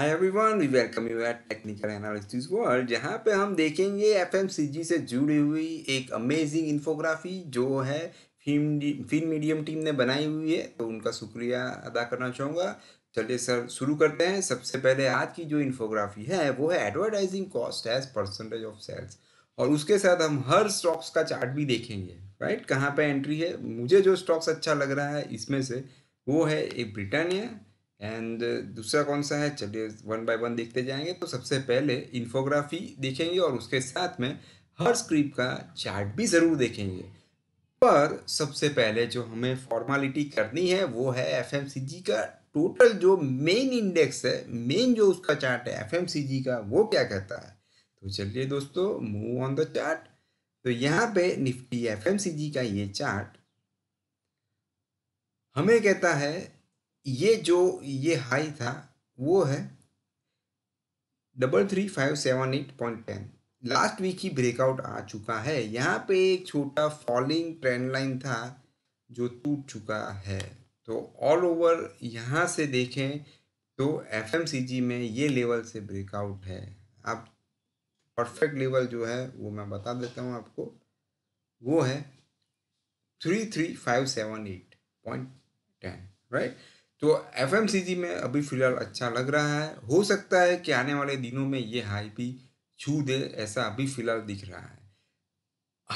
hi everyone we welcome you at technical analysis world जहां पे हम देखेंगे एफएमसीजी से जुड़ी हुई एक अमेजिंग इन्फोग्राफी जो है फिल्म फिल्म मीडियम टीम ने बनाई हुई है तो उनका शुक्रिया अदा करना चाहूँगा चलिए सर शुरू करते हैं सबसे पहले आज की जो इन्फोग्राफी है वो है advertising cost as percentage of sales और उसके साथ हम हर स्टॉक्स का चार्ट भी देखेंगे राइट कहाँ पर एंट्री है मुझे जो स्टॉक्स अच्छा लग रहा है इसमें से वो है एक ब्रिटानिया एंड uh, दूसरा कौन सा है चलिए वन बाय वन देखते जाएंगे तो सबसे पहले इन्फोग्राफी देखेंगे और उसके साथ में हर स्क्रिप्ट का चार्ट भी ज़रूर देखेंगे पर सबसे पहले जो हमें फॉर्मालिटी करनी है वो है एफ का टोटल जो मेन इंडेक्स है मेन जो उसका चार्ट है एफ का वो क्या कहता है तो चलिए दोस्तों मूव ऑन द चार्ट तो यहाँ पे निफ्टी एफ का ये चार्ट हमें कहता है ये जो ये हाई था वो है double three five seven eight point ten last week ही ब्रेकआउट आ चुका है यहाँ पे एक छोटा फॉलिंग ट्रेंड लाइन था जो टूट चुका है तो ऑल ओवर यहाँ से देखें तो एफ में ये लेवल से ब्रेकआउट है आप परफेक्ट लेवल जो है वो मैं बता देता हूँ आपको वो है three three five seven eight point ten right तो एफ में अभी फ़िलहाल अच्छा लग रहा है हो सकता है कि आने वाले दिनों में ये हाई भी छू दे ऐसा अभी फ़िलहाल दिख रहा है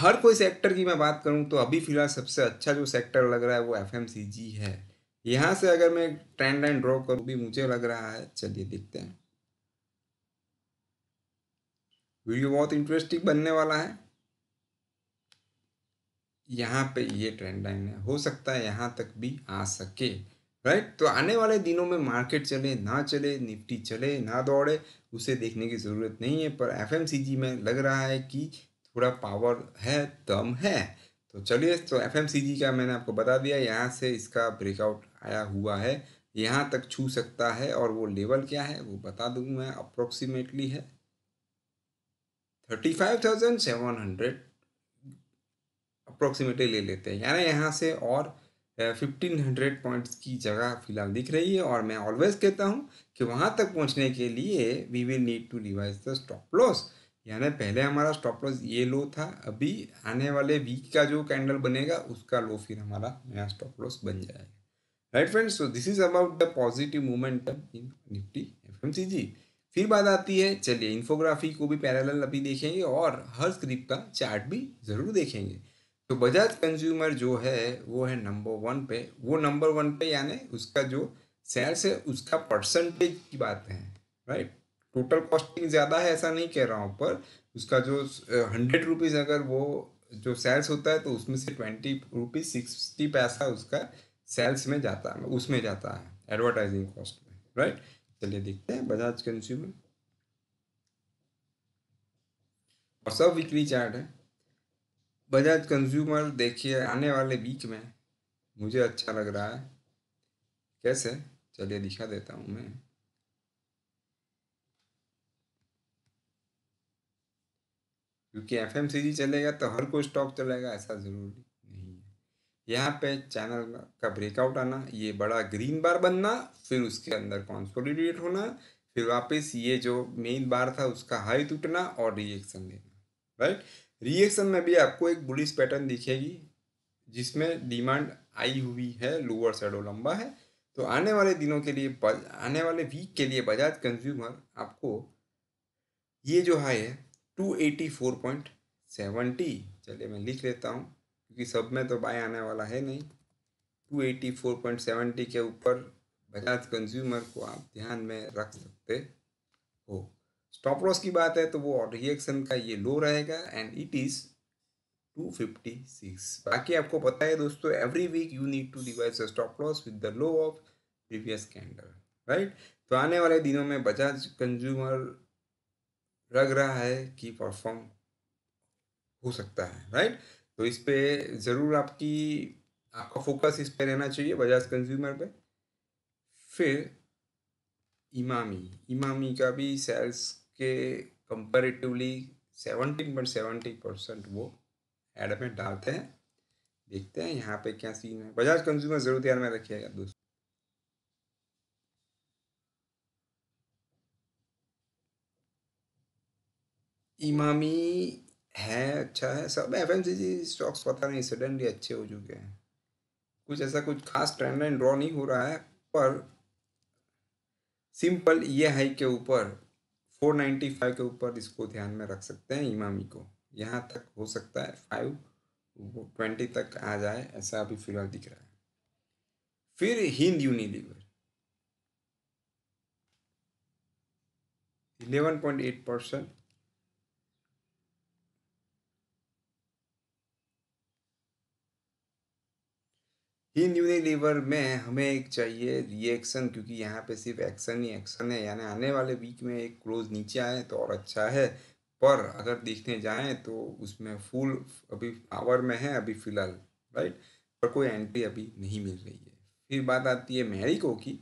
हर कोई सेक्टर की मैं बात करूं तो अभी फ़िलहाल सबसे अच्छा जो सेक्टर लग रहा है वो एफ है यहाँ से अगर मैं ट्रेंड लाइन ड्रॉ करूँ भी मुझे लग रहा है चलिए देखते हैं वीडियो बहुत इंटरेस्टिंग बनने वाला है यहाँ पे ये ट्रेंड लाइन है हो सकता है यहाँ तक भी आ सके राइट तो आने वाले दिनों में मार्केट चले ना चले निफ्टी चले ना दौड़े उसे देखने की ज़रूरत नहीं है पर एफ में लग रहा है कि थोड़ा पावर है दम है तो चलिए तो एफ का मैंने आपको बता दिया यहाँ से इसका ब्रेकआउट आया हुआ है यहाँ तक छू सकता है और वो लेवल क्या है वो बता दूँ मैं अप्रोक्सीमेटली है thirty five thousand seven hundred approximately ले लेते हैं यानी यहाँ से और फिफ्टीन हंड्रेड पॉइंट्स की जगह फिलहाल दिख रही है और मैं ऑलवेज कहता हूँ कि वहाँ तक पहुँचने के लिए we will need to revise the stop loss यानी पहले हमारा स्टॉप लॉस ये लो था अभी आने वाले वीक का जो कैंडल बनेगा उसका लो फिर हमारा नया स्टॉप लॉस बन जाएगा right friends so this is about the positive momentum in Nifty F फिर बात आती है चलिए इन्फोग्राफी को भी पैरेलल अभी देखेंगे और हर स्क्रिप्ट का चार्ट भी ज़रूर देखेंगे तो बजाज कंज्यूमर जो है वो है नंबर वन पे वो नंबर वन पे यानी उसका जो सेल्स है उसका परसेंटेज की बात है राइट टोटल कॉस्टिंग ज़्यादा है ऐसा नहीं कह रहा हूँ पर उसका जो हंड्रेड रुपीज़ अगर वो जो सेल्स होता है तो उसमें से ट्वेंटी रुपीज़ सिक्सटी पैसा उसका सेल्स में जाता है उसमें जाता है एडवर्टाइजिंग कॉस्ट में राइट चलिए देखते हैं बजाज कंज्यूमर और सब विक्री चार्ट है बजाज कंज्यूमर देखिए आने वाले वीक में मुझे अच्छा लग रहा है कैसे चलिए दिखा देता हूँ मैं क्योंकि एफ एम सी जी चलेगा तो हर कोई स्टॉक चलेगा ऐसा ज़रूरी नहीं है यहाँ पे चैनल का ब्रेकआउट आना ये बड़ा ग्रीन बार बनना फिर उसके अंदर कॉन्सोलिडेट होना फिर वापस ये जो मेन बार था उसका हाई टूटना और रिएक्शन लेना राइट रिएक्शन में भी आपको एक बुलिस पैटर्न दिखेगी जिसमें डिमांड आई हुई है लोअर शैडो लंबा है तो आने वाले दिनों के लिए आने वाले वीक के लिए बजाज कंज्यूमर आपको ये जो हाई है two eighty four point seventy चलिए मैं लिख लेता हूँ क्योंकि सब में तो बाय आने वाला है नहीं two eighty four point seventy के ऊपर बजाज कंज्यूमर को आप ध्यान में रख सकते हो स्टॉप लॉस की बात है तो वो रिएक्शन का ये लो रहेगा एंड इट इज़ 256 बाकी आपको पता है दोस्तों every week you need to revise the stop loss with the low of previous candle right तो आने वाले दिनों में बजाज कंज्यूमर लग रहा है कि परफॉर्म हो सकता है राइट तो इस पर ज़रूर आपकी आपका फोकस इस पर रहना चाहिए बजाज कंज्यूमर पे फिर इमामी इमामी का भी सेल्स के कंपैरेटिवली 17.70 परसेंट वो एड में डालते हैं देखते हैं यहाँ पे क्या सीन है बजाज कंज्यूमर जरूर ध्यान में रखिएगा दोस्तों इमामी है अच्छा है सब एफ स्टॉक्स पता नहीं सडनली अच्छे हो चुके हैं कुछ ऐसा कुछ खास ट्रेंड लाइन ड्रॉ नहीं हो रहा है पर सिंपल ये हाई के ऊपर 495 के ऊपर इसको ध्यान में रख सकते हैं इमामी को यहाँ तक हो सकता है फाइव ट्वेंटी तक आ जाए ऐसा अभी फिलहाल दिख रहा है फिर Hind Unilever eight percent in Unilever में हमें एक चाहिए रिएक्शन क्योंकि यहाँ पे सिर्फ एक्शन ही एक्शन है यानी आने वाले वीक में एक क्लोज नीचे आए तो और अच्छा है पर अगर देखने जाएं तो उसमें फुल अभी पावर में है अभी फ़िलहाल राइट पर कोई एंट्री अभी नहीं मिल रही है फिर बात आती है मैरिको की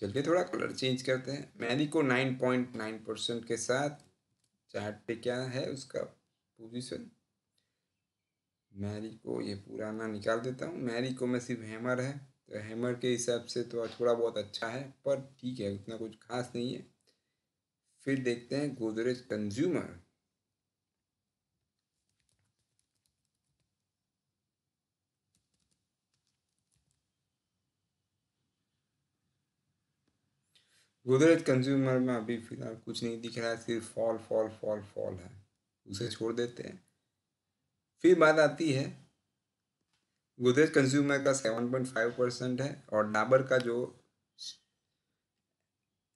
चलिए थोड़ा कलर चेंज करते हैं Marico nine point nine percent के साथ चार्ट पे क्या है उसका पोजीशन मैरी को ये पुराना निकाल देता हूँ मैरी को में सिर्फ हैमर है तो हैमर के हिसाब से तो थोड़ा बहुत अच्छा है पर ठीक है उतना कुछ खास नहीं है फिर देखते हैं गोदरेज कंज्यूमर गोदरेज कंज्यूमर में अभी फ़िलहाल कुछ नहीं दिख रहा है सिर्फ फॉल फॉल फॉल फॉल है उसे छोड़ देते हैं फिर बात आती है गोदरेज कंज्यूमर का सेवन पॉइंट फाइव परसेंट है और डाबर का जो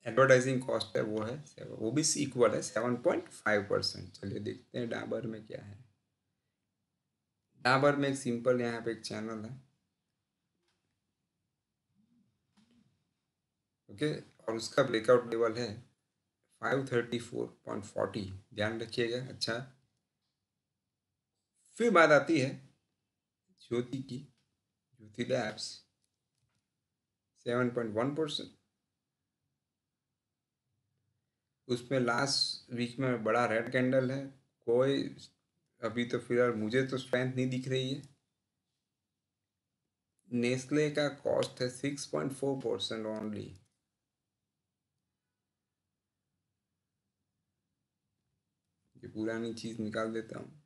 एडवर्टाइजिंग कॉस्ट है वो है वो भी इक्वल है सेवन पॉइंट फाइव परसेंट चलिए देखते हैं डाबर में क्या है डाबर में एक सिंपल यहाँ पे एक चैनल है ओके और उसका ब्रेकआउट लेवल है five thirty four point forty ध्यान रखिएगा अच्छा फिर बात आती है ज्योति की Jyoti labs seven point one percent उसमें लास्ट वीक में बड़ा रेड कैंडल है कोई अभी तो फिलहाल मुझे तो स्ट्रेंथ नहीं दिख रही है नेस्ले का कॉस्ट है six point four percent only ये पुरानी चीज़ निकाल देता हूँ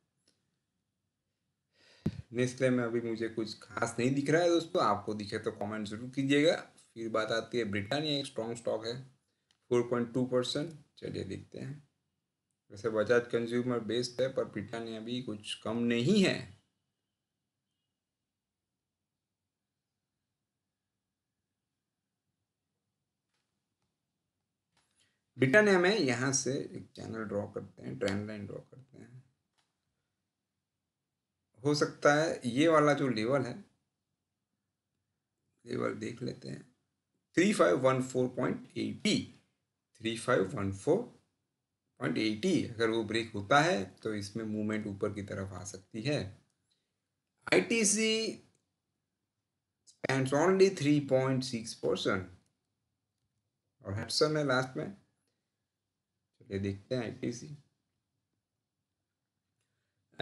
नेस्ले में अभी मुझे कुछ खास नहीं दिख रहा है दोस्तों आपको दिखे तो कमेंट जरूर कीजिएगा फिर बात आती है ब्रिटानिया एक स्ट्रॉन्ग स्टॉक है फोर पॉइंट टू परसेंट चलिए देखते हैं वैसे बजाज कंज्यूमर बेस्ड है पर ब्रिटानिया भी कुछ कम नहीं है ब्रिटानिया में यहाँ से एक चैनल ड्रॉ करते हैं ट्रेंड लाइन ड्रॉ करते हैं हो सकता है ये वाला जो लेवल है लेवल देख लेते हैं three five one four point eighty three five one four point eighty e, अगर वो ब्रेक होता है तो इसमें मूवमेंट ऊपर की तरफ आ सकती है I T C spend only three point six percent और हेडसन है लास्ट में चलिए देखते हैं आई टी सी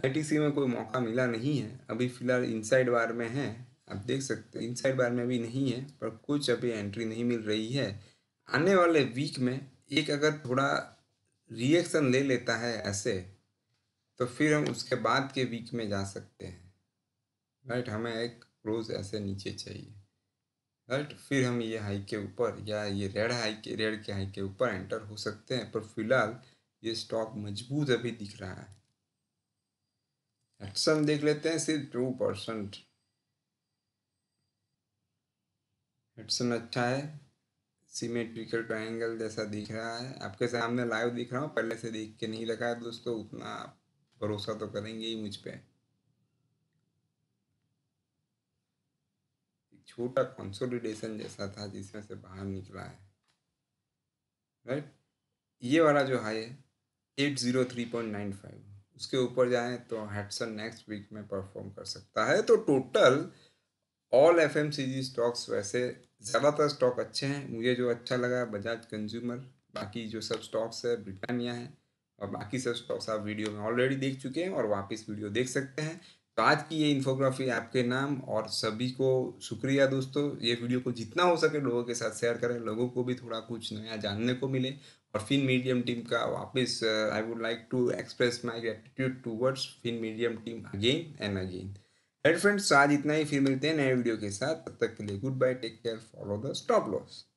आईटीसी में कोई मौका मिला नहीं है अभी फ़िलहाल इनसाइड बार में है आप देख सकते हैं इनसाइड बार में भी नहीं है पर कुछ अभी एंट्री नहीं मिल रही है आने वाले वीक में एक अगर थोड़ा रिएक्शन ले लेता है ऐसे तो फिर हम उसके बाद के वीक में जा सकते हैं राइट हमें एक क्रोज ऐसे नीचे चाहिए राइट फिर हम ये हाई के ऊपर या ये रेड हाई के रेड के हाई के ऊपर एंटर हो सकते हैं पर फिलहाल ये स्टॉक मजबूत अभी दिख रहा है एक्शन देख लेते हैं सिर्फ टू परसेंट एक्शन अच्छा है सीमेट्रिकल ट्राइंगल जैसा दिख रहा है आपके सामने लाइव दिख रहा हूँ पहले से देख के नहीं रखा है दोस्तों उतना आप भरोसा तो करेंगे ही मुझ पर छोटा कंसोलिडेशन जैसा था जिसमें से बाहर निकला है राइट ये वाला जो हाई है eight zero three point nine five उसके ऊपर जाएं तो हेडसन नेक्स्ट वीक में परफॉर्म कर सकता है तो टोटल ऑल एफ स्टॉक्स वैसे ज़्यादातर स्टॉक अच्छे हैं मुझे जो अच्छा लगा बजाज कंज्यूमर बाकी जो सब स्टॉक्स है ब्रिटानिया है और बाकी सब स्टॉक्स आप वीडियो में ऑलरेडी देख चुके हैं और वापस वीडियो देख सकते हैं तो आज की ये इन्फोग्राफी आपके नाम और सभी को शुक्रिया दोस्तों ये वीडियो को जितना हो सके लोगों के साथ शेयर करें लोगों को भी थोड़ा कुछ नया जानने को मिले और फिन मीडियम टीम का वापस I would like to express my gratitude towards fin medium team again and again and friends आज इतना ही फिर मिलते हैं नए वीडियो के साथ तब तक के लिए good bye take care follow the stop loss